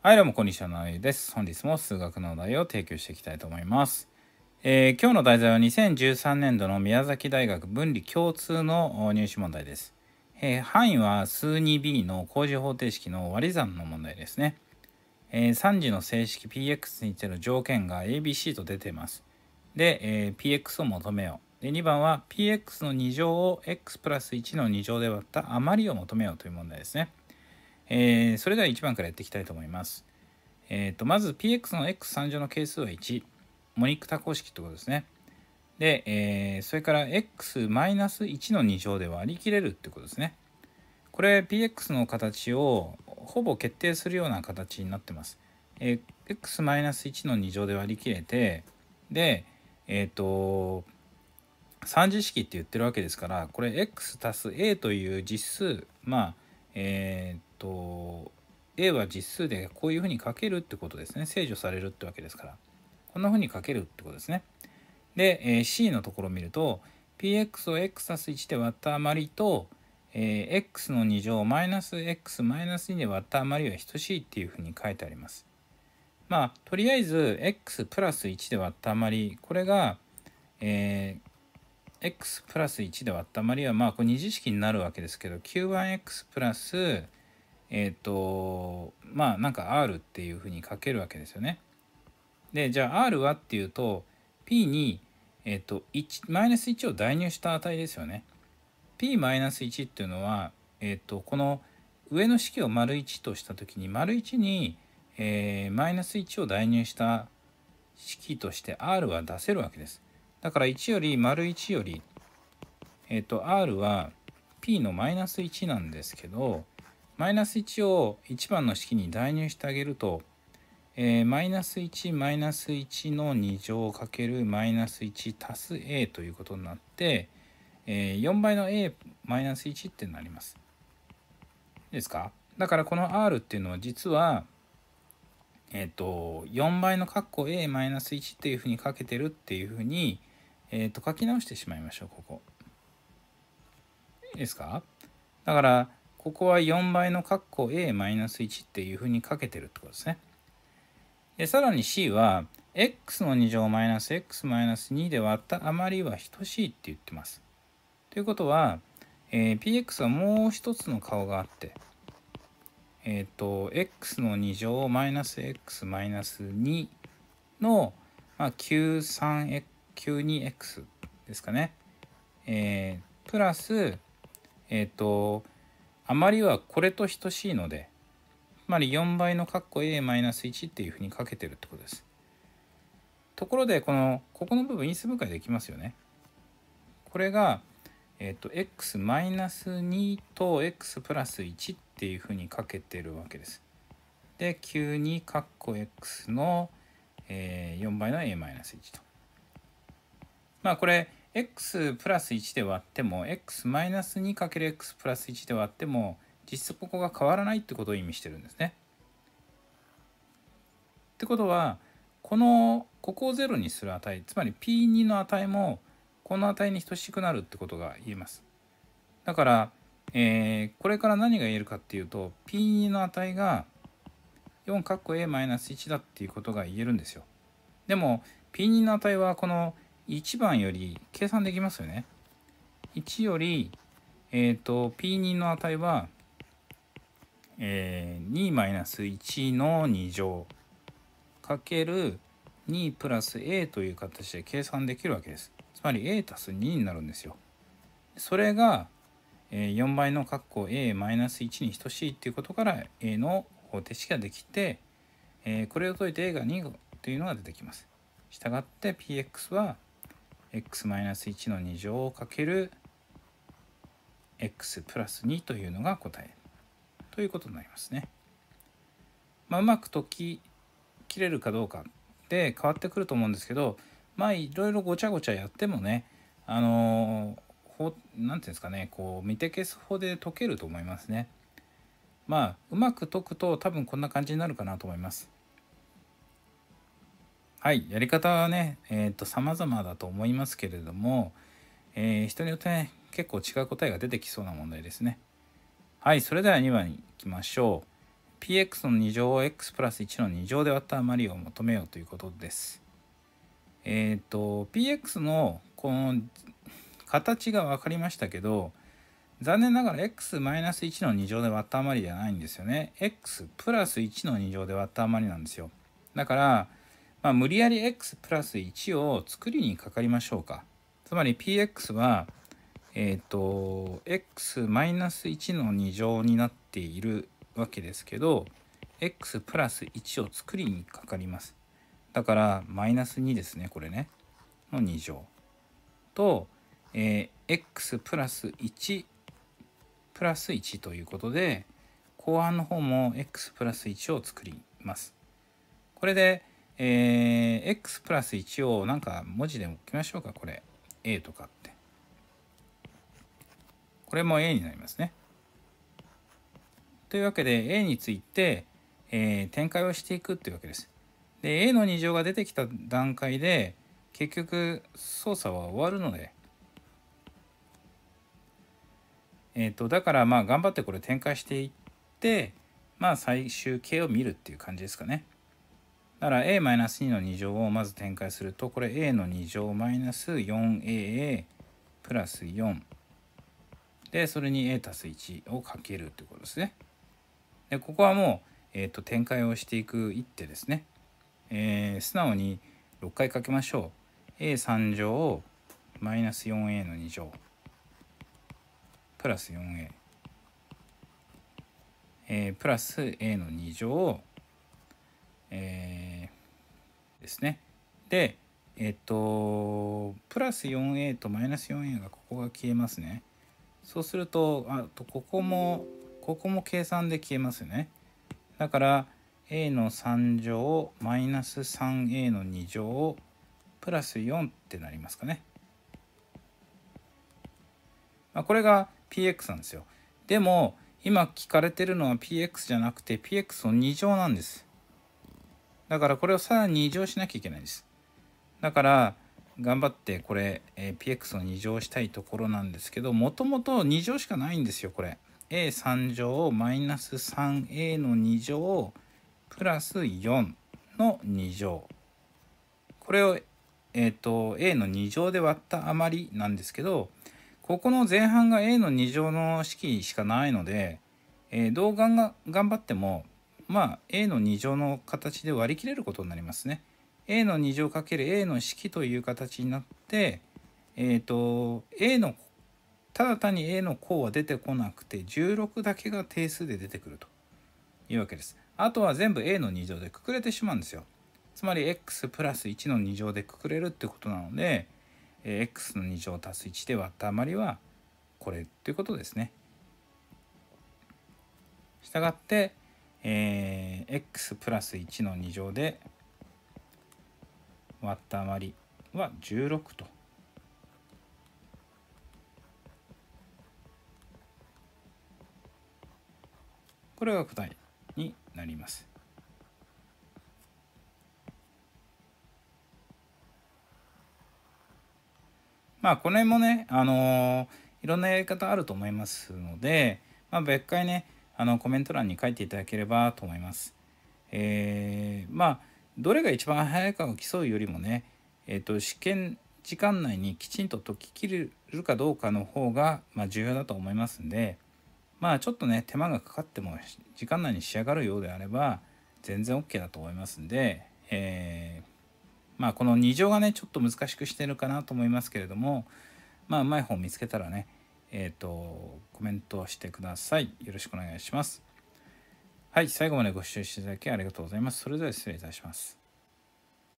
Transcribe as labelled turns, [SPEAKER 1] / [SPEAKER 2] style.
[SPEAKER 1] はい、どうも、こんにちは、なおゆです。本日も数学の題を提供していきたいと思います。えー、今日の題材は2013年度の宮崎大学分離共通の入試問題です。えー、範囲は数 2b の工事方程式の割り算の問題ですね。えー、3次の正式 px にての条件が abc と出ています。で、え px を求めよう。で、2番は px の2乗を x プラス1の2乗で割った余りを求めようという問題ですね。えー、それでは1番からやっていきたいと思います。えーと、まず px の x3 乗の係数は1。モニック多項式ってことですね。で、えー、それから x-1 の2乗で割り切れるってことですね。これ px の形をほぼ決定するような形になってます。えー、x-1 の2乗で割り切れて、で、えっ、ー、と、3次式って言ってるわけですから、これ x 足す a という実数、まあ、えっ、ー、と A は実数でこういうふうに書けるってことですね制御されるってわけですからこんなふうに書けるってことですねで、えー、C のところを見ると px を x+1 すで割った余りと、えー、x の2乗マイナス x マイナス2で割った余りは等しいっていうふうに書いてありますまあとりあえず x プラス1で割った余りこれが、えー、x プラス1で割った余りはまあこれ二次式になるわけですけど q1x プラスえっ、ー、とまあなんか R っていうふうに書けるわけですよね。でじゃあ R はっていうと P に、えっ、ー、と1マイナス1を代入した値ですよね。P マイナス1っていうのは、えっ、ー、とこの上の式を丸1とした時に丸1にマイナス1を代入した式として R は出せるわけです。だから1より丸1よりえっ、ー、と R は P のマイナス1なんですけどマイナス1を1番の式に代入してあげると、えー、マイナス1マイナス1の2乗かけるマイナス1足す a ということになって、えー、4倍の a マイナス1ってなります。ですかだからこの r っていうのは実は、えっ、ー、と、4倍の括弧 a マイナス1っていうふうにかけてるっていうふうに、えっ、と、書き直してしまいましょう、ここ。いいですかだから、ここは4倍の括弧 a-1 っていうふうにかけてるってことですね。でさらに c は x の2乗マイナス x マイナス2で割った余りは等しいって言ってます。ということは、えー、px はもう一つの顔があって、えっ、ー、と x の2乗マイナス x マイナス2の、まあ、9 3 92x ですかね、えー、プラスえっ、ー、とあまりはこれと等しいのでつまり4倍の括弧 a-1 っていうふうにかけてるってことです。ところでこのここの部分因数分解できますよね。これが、えーと、x-2 と x プラス1っていうふうにかけてるわけです。で92括弧 x の、えー、4倍の a-1 と。まあこれ x プラス1で割っても x マイナス 2×x プラス1で割っても実質ここが変わらないってことを意味してるんですね。ってことはこのここを0にする値つまり p2 の値もこの値に等しくなるってことが言えます。だから、えー、これから何が言えるかっていうと p2 の値が 4a-1 だっていうことが言えるんですよ。でも p2 の値はこの1番より計算できますよね。1より、えっ、ー、と、P2 の値は、えー、2-1の2乗かける2プラス a という形で計算できるわけです。つまり a たす2になるんですよ。それが、えー、4倍の括弧 a マイナス1に等しいっていうことから a の方程式ができて、えー、これを解いて a が2というのが出てきます。したがって px は x-1 の2乗かける x プラス2というのが答えということになりますね。まあ、うまく解ききれるかどうかで変わってくると思うんですけどまあいろいろごちゃごちゃやってもねあの何、て言うんですかねこう見て消す方で解けると思いますね。まあうまく解くと多分こんな感じになるかなと思います。はい、やり方はね、えっ、ー、と、様々だと思いますけれども、えー、人によってね、結構違う答えが出てきそうな問題ですね。はい、それでは2番にきましょう。px の2乗を x プラス1の2乗で割った余りを求めようということです。えっ、ー、と、px のこの形が分かりましたけど、残念ながら x-1 の2乗で割った余りじゃないんですよね。x プラス1の2乗で割った余りなんですよ。だから、まあ、無理やり x プラス1を作りにかかりましょうか。つまり px は、えっ、ー、と、x マイナス1の2乗になっているわけですけど、x プラス1を作りにかかります。だから、マイナス2ですね、これね。の2乗。と、えー、x プラス1プラス1ということで、後半の方も x プラス1を作ります。これで、えー、x プラス1をなんか文字でも置きましょうか、これ。a とかって。これも a になりますね。というわけで a について、えー、展開をしていくというわけです。で a の2乗が出てきた段階で結局操作は終わるので、えーとだからまあ頑張ってこれ展開していってまあ最終形を見るっていう感じですかね。だから a-2 の2乗をまず展開するとこれ a の2乗マイナス 4aa プラス4でそれに a たす1をかけるってことですね。でここはもう、えーと、展開をしていく一手ですね。えー、素直に6回かけましょう。a3 乗マイナス 4a の2乗プラス 4a、えー、プラス a の2乗えー、ですね。で、えっと、プラス 4a とマイナス 4a がここが消えますね。そうすると、あとここも、ここも計算で消えますね。だから、a の3乗マイナス 3a の2乗プラス4ってなりますかね。まあ、これが px なんですよ。でも、今聞かれてるのは px じゃなくて px の2乗なんです。だからこれをさらに異乗しなきゃいけないんです。だから頑張ってこれ、えー、PX を2乗したいところなんですけど、もともと2乗しかないんですよ、これ。A3 乗をマイナス 3A の2乗をプラス4の2乗。これを、えっ、ー、と A の2乗で割った余りなんですけど、ここの前半が A の2乗の式しかないので、えー、どうがんが頑張ってもまあ a の2乗の形で割り切れることになりますね。a の2乗 ×a の式という形になって、えっ、ー、と a のただ単に a の項は出てこなくて16だけが定数で出てくるというわけです。あとは全部 a の2乗でくくれてしまうんですよ。つまり x プラス1の2乗でくくれるってことなので、え x の2乗足す1で割った余りはこれということですね。したがってえー、x プラス1の2乗で割った余りは16と。これが答えになります。まあこの辺もね、あのー、いろんなやり方あると思いますので、まあ、別回ねあのコメント欄に書いていただければと思います。えー、まあどれが一番早いかを競うよりもね、えーと、試験時間内にきちんと解ききれるかどうかの方が、まあ、重要だと思いますんでまあちょっとね手間がかかっても時間内に仕上がるようであれば全然 OK だと思いますんで、えー、まあこの2乗がねちょっと難しくしてるかなと思いますけれどもまあうまい方見つけたらねえっ、ー、と、コメントしてください。よろしくお願いします。はい、最後までご視聴していただきありがとうございます。それでは失礼いたします。